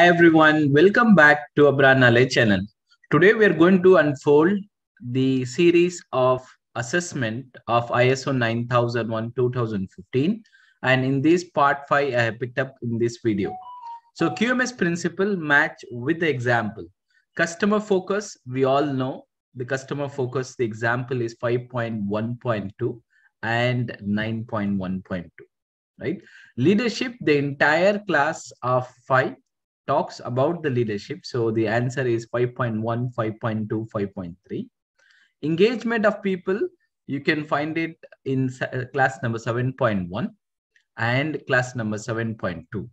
Hi everyone, welcome back to Abra Knowledge channel. Today we are going to unfold the series of assessment of ISO 9001-2015 and in this part 5 I have picked up in this video. So QMS principle match with the example. Customer focus, we all know the customer focus, the example is 5.1.2 and 9.1.2, right? Leadership, the entire class of 5 talks about the leadership. So the answer is 5.1, 5.2, 5.3. Engagement of people, you can find it in uh, class number 7.1 and class number 7.2.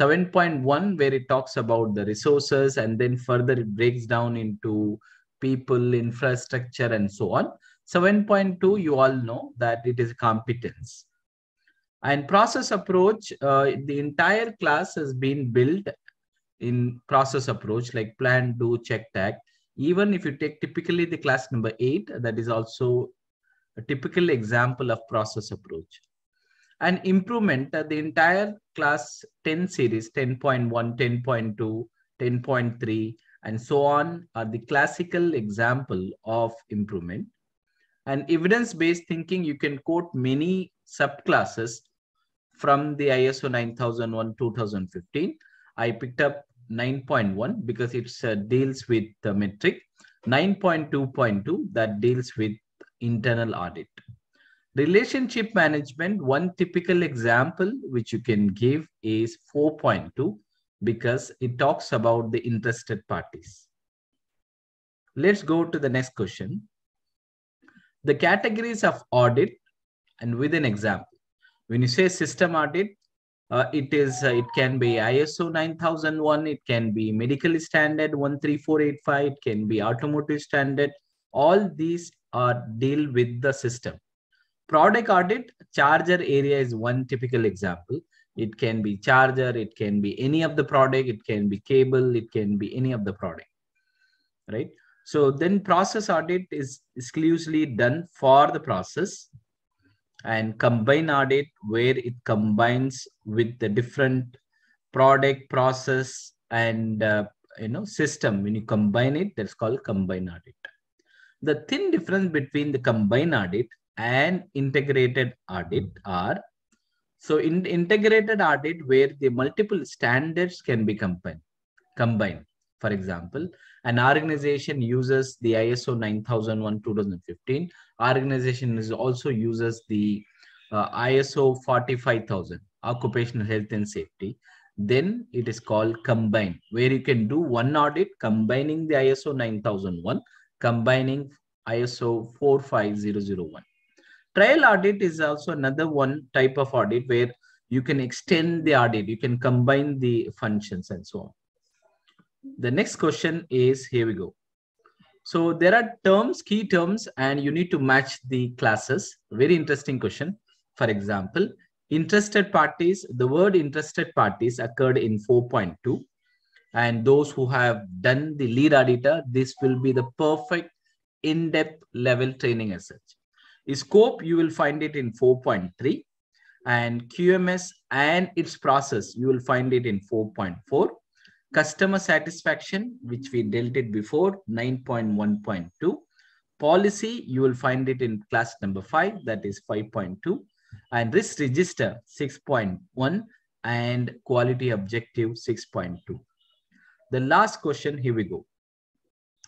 7.1 where it talks about the resources and then further it breaks down into people, infrastructure and so on. 7.2 you all know that it is competence and process approach uh, the entire class has been built in process approach like plan, do, check, tag. Even if you take typically the class number eight, that is also a typical example of process approach. And improvement, uh, the entire class 10 series, 10.1, 10.2, 10.3, and so on are the classical example of improvement. And evidence-based thinking, you can quote many subclasses from the ISO 9001 2015. I picked up 9.1 because it uh, deals with the metric. 9.2.2 that deals with internal audit. Relationship management, one typical example which you can give is 4.2 because it talks about the interested parties. Let's go to the next question. The categories of audit and with an example. When you say system audit, uh, it is uh, it can be iso 9001 it can be medical standard 13485 it can be automotive standard all these are deal with the system product audit charger area is one typical example it can be charger it can be any of the product it can be cable it can be any of the product right so then process audit is exclusively done for the process and combine audit where it combines with the different product process and uh, you know system when you combine it that's called combine audit the thin difference between the combine audit and integrated audit are so in integrated audit where the multiple standards can be combined combined for example an organization uses the iso 9001 2015 organization is also uses the uh, ISO 45000, Occupational Health and Safety. Then it is called combine, where you can do one audit combining the ISO 9001, combining ISO 45001. Trial audit is also another one type of audit where you can extend the audit, you can combine the functions and so on. The next question is, here we go. So there are terms, key terms, and you need to match the classes. Very interesting question. For example, interested parties, the word interested parties occurred in 4.2. And those who have done the lead auditor, this will be the perfect in-depth level training as such. Scope, you will find it in 4.3 and QMS and its process, you will find it in 4.4 Customer satisfaction, which we dealt it before, 9.1.2. Policy, you will find it in class number 5, that is 5.2. And risk register, 6.1. And quality objective, 6.2. The last question, here we go.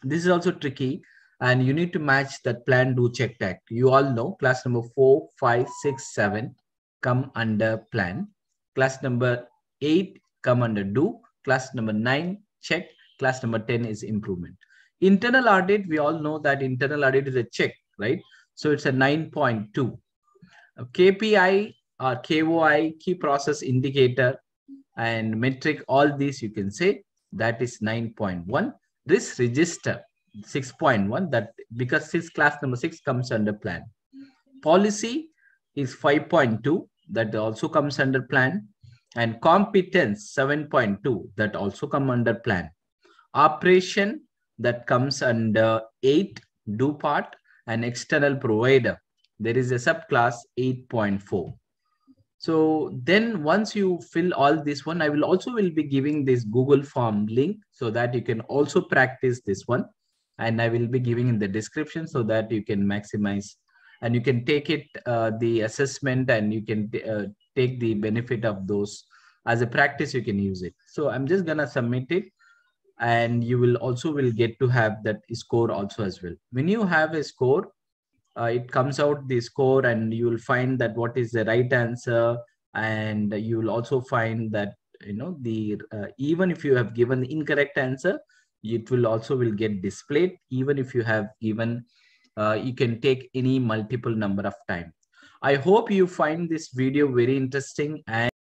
This is also tricky and you need to match that plan do check tag you all know class number 4 5 6 7 come under plan class number 8 come under do Class number nine, check. Class number 10 is improvement. Internal audit, we all know that internal audit is a check, right? So it's a 9.2. KPI or KOI, key process indicator and metric, all these you can say that is 9.1. Risk register 6.1 that because since class number 6 comes under plan. Policy is 5.2 that also comes under plan and competence 7.2 that also come under plan operation that comes under 8 do part and external provider there is a subclass 8.4 so then once you fill all this one i will also will be giving this google form link so that you can also practice this one and i will be giving in the description so that you can maximize and you can take it uh, the assessment and you can uh, take the benefit of those as a practice you can use it so i'm just gonna submit it and you will also will get to have that score also as well when you have a score uh, it comes out the score and you will find that what is the right answer and you will also find that you know the uh, even if you have given the incorrect answer it will also will get displayed even if you have given uh, you can take any multiple number of time I hope you find this video very interesting and